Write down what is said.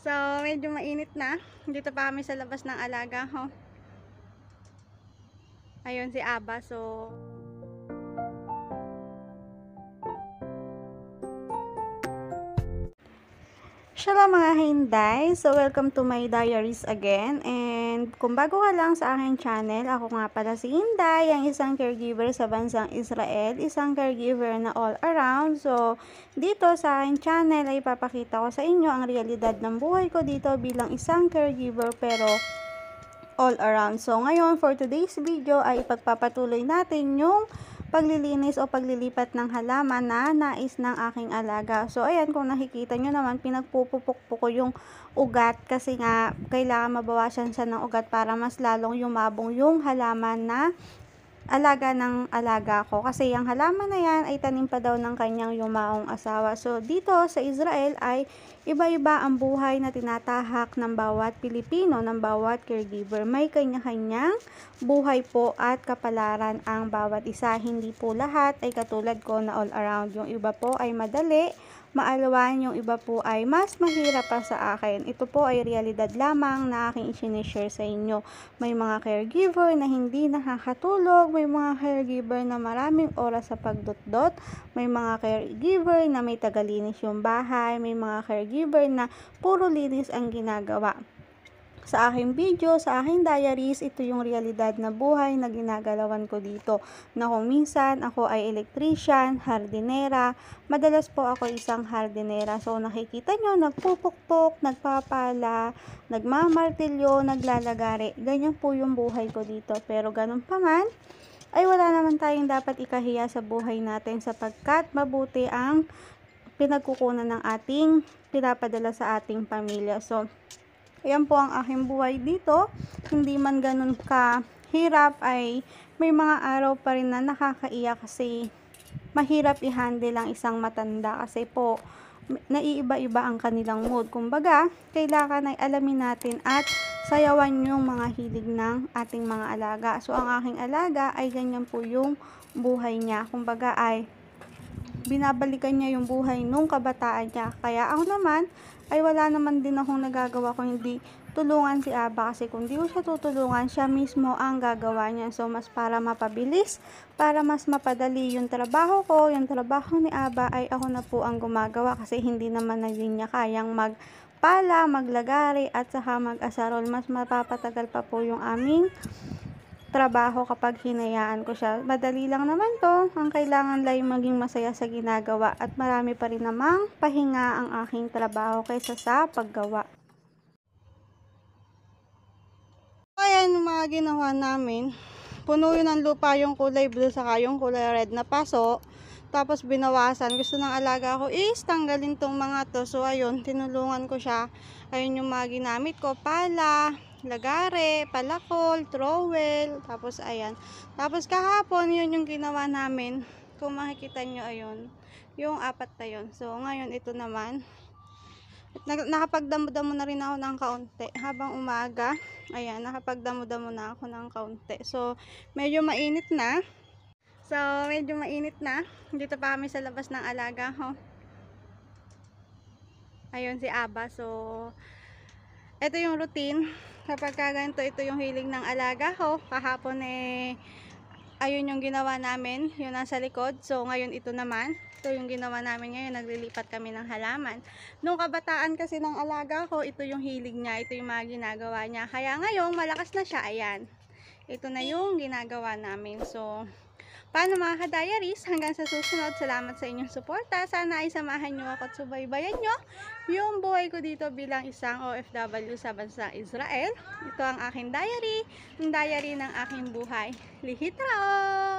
So, medyo mainit na. Dito pa kami sa labas ng alaga. ho. Ayun si Aba. So, Shalom mga hinday! So, welcome to my diaries again. And, And kung bago ka lang sa aking channel, ako nga pala si Inday, ang isang caregiver sa bansang Israel, isang caregiver na all around. So, dito sa aking channel ay papakita ko sa inyo ang realidad ng buhay ko dito bilang isang caregiver pero all around. So, ngayon for today's video ay ipagpapatuloy natin yung paglilinis o paglilipat ng halaman na nais ng aking alaga. So, ayan, kung nakikita nyo naman, pinagpupupukpo ko yung ugat kasi nga kailangan mabawasan siya ng ugat para mas lalong yumabong yung halaman na alaga ng alaga ko. Kasi yung halaman na yan ay tanim pa daw ng kanyang yumaong asawa. So, dito sa Israel ay iba-iba ang buhay na tinatahak ng bawat Pilipino, ng bawat caregiver. May kanya-kanyang buhay po at kapalaran ang bawat isa. Hindi po lahat ay katulad ko na all around. Yung iba po ay madali, maalawan, yung iba po ay mas mahirap pa sa akin. Ito po ay realidad lamang na aking isinishare sa inyo. May mga caregiver na hindi nakakatulog, may mga caregiver na maraming oras sa pagdot-dot, may mga caregiver na may tagalinis yung bahay, may mga caregiver na puro linis ang ginagawa sa aking video, sa aking diaries, ito yung realidad na buhay na ginagalawan ko dito. Na kung minsan ako ay electrician, hardinera, madalas po ako isang hardinera. So nakikita nyo, nagpupukpok, nagpapala, nagmamartilyo, naglalagari. Ganyan po yung buhay ko dito. Pero ganun pa man, ay wala naman tayong dapat ikahiya sa buhay natin sapagkat mabuti ang pinagkukunan ng ating pinapadala sa ating pamilya. So, Ayan po ang aking buhay dito. Hindi man ganun ka hirap ay may mga araw pa rin na nakakaiyak kasi mahirap i-handle ang isang matanda kasi po naiiba-iba ang kanilang mood. Kumbaga, kailangan ay alamin natin at sayawan yung mga hilig ng ating mga alaga. So, ang aking alaga ay ganyan po yung buhay niya. Kumbaga ay binabalikan niya yung buhay nung kabataan niya. Kaya ako naman, ay wala naman din akong nagagawa kung hindi tulungan si Aba kasi kung di ko siya tutulungan, siya mismo ang gagawa niya. So, mas para mapabilis, para mas mapadali yung trabaho ko, yung trabaho ni Aba ay ako na po ang gumagawa kasi hindi naman na din niya kayang mag pala, maglagari at saka mag-asarol. Mas mapapatagal pa po yung aming trabaho kapag hinayaan ko siya. Madali lang naman to. Ang kailangan lang maging masaya sa ginagawa at marami pa rin namang pahinga ang aking trabaho kaysa sa paggawa. Ayan yung mga ginawa namin. Puno yun ng lupa yung kulay blue saka yung kulay red na paso. Tapos binawasan. Gusto ng alaga ko is tanggalin tong mga to. So ayun, tinulungan ko siya. Ayun yung mga ginamit ko. Pala, lagare, palakol, trowel, tapos ayan. Tapos kahapon, yun yung ginawa namin. Kung makikita nyo, ayun. Yung apat na yun. So, ngayon, ito naman. At nakapagdamo-damo na rin ako ng kaunti. Habang umaga, ayan, nakapagdamo-damo na ako ng kaunti. So, medyo mainit na. So, medyo mainit na. Dito pa kami sa labas ng alaga ho. Ayun, si Aba. So, ito yung routine kapag ganito ito yung hiling ng alaga ho kahapon eh ayun yung ginawa namin yun nasa likod so ngayon ito naman ito yung ginawa namin ngayon naglilipat kami ng halaman nung kabataan kasi ng alaga ho ito yung hilig niya ito yung mga ginagawa niya kaya ngayon malakas na siya ayan ito na yung ginagawa namin so Paano mga ka-diaries? Hanggang sa susunod, salamat sa inyong suporta. Sana ay samahan nyo ako at subaybayan nyo yung buhay ko dito bilang isang OFW sa bansang Israel. Ito ang aking diary, ang diary ng aking buhay. Lihit